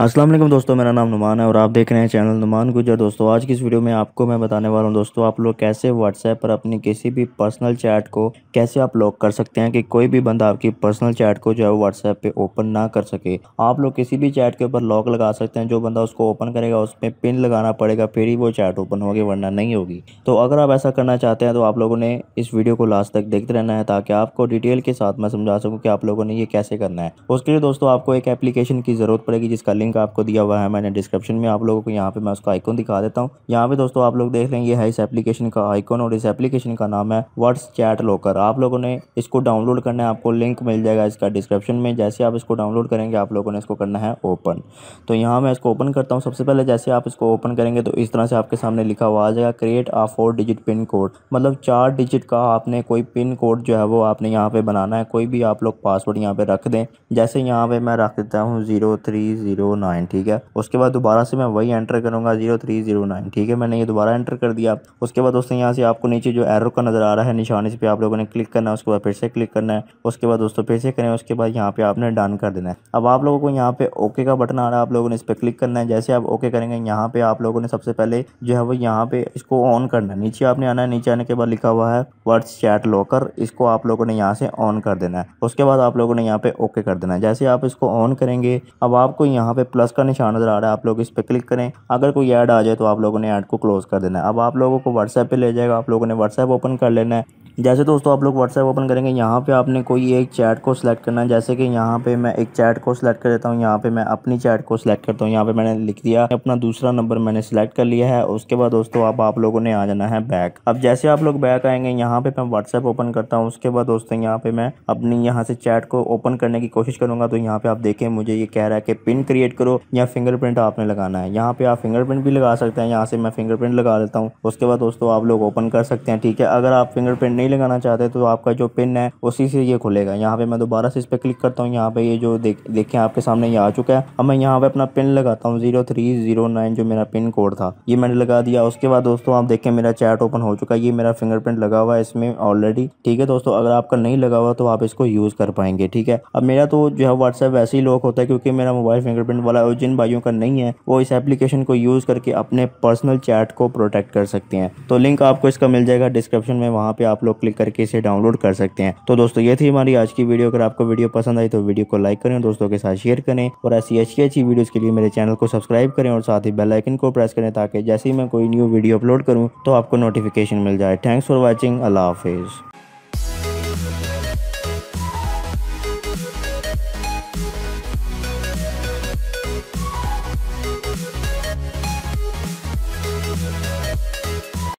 अस्सलाम वालेकुम दोस्तों मेरा नाम नुमान है और आप देख रहे हैं चैनल नुमान गुजर दोस्तों आज की इस वीडियो में आपको मैं बताने वाला हूं दोस्तों आप लोग कैसे व्हाट्सएप पर अपनी किसी भी पर्सनल चैट को कैसे आप लॉक कर सकते हैं कि कोई भी बंदा आपकी पर्सनल चैट को जो है व्हाट्सएप पे ओपन ना कर सके आप लोग किसी भी चैट के ऊपर लॉक लगा सकते हैं जो बंदा उसको ओपन करेगा उसमें पिन लगाना पड़ेगा फिर ही वो चैट ओपन होगी वरना नहीं होगी तो अगर आप ऐसा करना चाहते हैं तो आप लोगों ने इस वीडियो को लास्ट तक देखते रहना है ताकि आपको डिटेल के साथ मैं समझा सकूँ कि आप लोगों ने ये कैसे करना है उसके लिए दोस्तों आपको एक एप्लीकेशन की ज़रूरत पड़ेगी जिसका लिंक लिंक आपको दिया हुआ है मैंने डिस्क्रिप्शन में आप लोगों को यहाँ पे मैं उसका आइकॉन दिखा देता हूँ यहाँ पे दोस्तों आप लोग देख लेंगे है इस एप्लीकेशन का आइकॉन और इस एप्लीकेशन का नाम है व्हाट्स चैट लॉकर आप लोगों ने इसको डाउनलोड करना है आपको लिंक मिल जाएगा इसका डिस्क्रिप्शन में जैसे आप इसको डाउनलोड करेंगे आप लोगों ने इसको करना है ओपन तो यहाँ मैं इसको ओपन करता हूँ सबसे पहले जैसे आप इसको ओपन करेंगे तो इस तरह से आपके सामने लिखा हुआ आ जाएगा create a four digit pin code मतलब चार डिजिट का आपने कोई पिन कोड जो है वो आपने यहाँ पे बनाना है कोई भी आप लोग पासवर्ड यहाँ पे रख दें जैसे यहाँ पे मैं रख देता हूँ ज़ीरो थ्री ज़ीरो नाइन ठीक है उसके बाद दोबारा से मैं वही एंटर करूँगा जीरो थ्री जीरो नाइन ठीक है मैंने ये दोबारा एंटर कर दिया उसके बाद दोस्तों यहाँ से आपको नीचे जो एरो का नज़र आ रहा है निशान इस पर आप लोगों ने क्लिक करना है उसके बाद फिर से क्लिक करना है उसके बाद दोस्तों फिर से करें उसके बाद यहाँ पे आपने डन कर देना है अब आप लोगों को यहाँ पे ओके का बटन आ रहा है आप लोगों ने इस पर क्लिक करना है जैसे आप ओके करेंगे यहाँ पे आप लोगों ने सबसे पहले जो है वो यहाँ पे इसको ऑन करना है नीचे आपने आना है नीचे आने के बाद लिखा हुआ है वर्ड्स चैट लॉकर इसको आप लोगों ने यहाँ से ऑन कर देना है उसके बाद आप लोगों ने यहाँ पे ओके कर देना है जैसे आप इसको ऑन करेंगे अब आपको यहाँ पे प्लस का निशान नज़र आ रहा है आप लोग इस पर क्लिक करें अगर कोई ऐड आ जाए तो आप लोगों ने ऐड को क्लोज़ कर देना है अब आप लोगों को व्हाट्सएप पे ले जाएगा आप लोगों ने व्हाट्सएप ओपन कर लेना है जैसे दोस्तों आप लोग व्हाट्सएप ओपन करेंगे यहाँ पे आपने कोई एक चैट को सिलेक्ट करना है जैसे कि यहाँ पे मैं एक चैट को सिलेक्ट कर देता हूँ यहाँ पे मैं अपनी चैट को सिलेक्ट करता हूँ यहाँ पे मैंने लिख दिया अपना दूसरा नंबर मैंने सिलेक्ट कर लिया है उसके बाद दोस्तों आप, आप लोगों ने आ जाना है बैक अब जैसे आप लोग बैक आएंगे यहाँ पे मैं व्हाट्सएप ओपन करता हूँ उसके बाद दोस्तों यहाँ पे मैं अपनी यहाँ से चैट को ओपन करने की कोशिश करूँगा तो यहाँ पे आप देखें मुझे ये कह रहा है कि पिन क्रिएट करो या फिंगरप्रिंट आपने लगाना है यहाँ पे आप फिंगरप्रिंट भी लगा सकते हैं यहाँ से मैं फिंगरप्रिंट लगा लेता हूँ उसके बाद दोस्तों आप लोग ओपन कर सकते हैं ठीक है अगर आप फिंगरप्रिंट नहीं लगाना चाहते तो आपका जो पिन है उसी से ये खुलेगा यहाँ पे मैं दोबारा से इस पर क्लिक करता हूँ यहाँ पे ये जो देखें आपके सामने ये आ चुका है अब मैं यहाँ पे अपना पिन लगाता हूँ जीरो थ्री जीरो नाइन जो मेरा पिन कोड था ये मैंने लगा दिया उसके बाद दोस्तों आप देखें मेरा चैट ओपन हो चुका है ये मेरा फिंगरप्रिंट लगा हुआ है इसमें ऑलरेडी ठीक है दोस्तों अगर आपका नहीं लगा हुआ तो आप इसको यूज़ कर पाएंगे ठीक है अब मेरा तो जो है व्हाट्सएप वैसे ही लॉक होता है क्योंकि मेरा मोबाइल फिंगरप्रिंट वाला और जिन भाइयों का नहीं है वो इस एप्लीकेशन को यूज़ करके अपने पर्सनल चैट को प्रोटेक्ट कर सकते हैं तो लिंक आपको इसका मिल जाएगा डिस्क्रिप्शन में वहाँ पर आप लोग क्लिक करके इसे डाउनलोड कर सकते हैं तो दोस्तों ये थी हमारी आज की वीडियो अगर आपको वीडियो पसंद आई तो वीडियो को लाइक करें दोस्तों के साथ शेयर करें और ऐसी अच्छी अच्छी वीडियोज़ के लिए मेरे चैनल को सब्सक्राइब करें और साथ ही बेलाइकन को प्रेस करें ताकि जैसे ही मैं कोई न्यू वीडियो अपलोड करूँ तो आपको नोटिफिकेशन मिल जाए थैंक्स फॉर वॉचिंग अल्लाह हाफिज़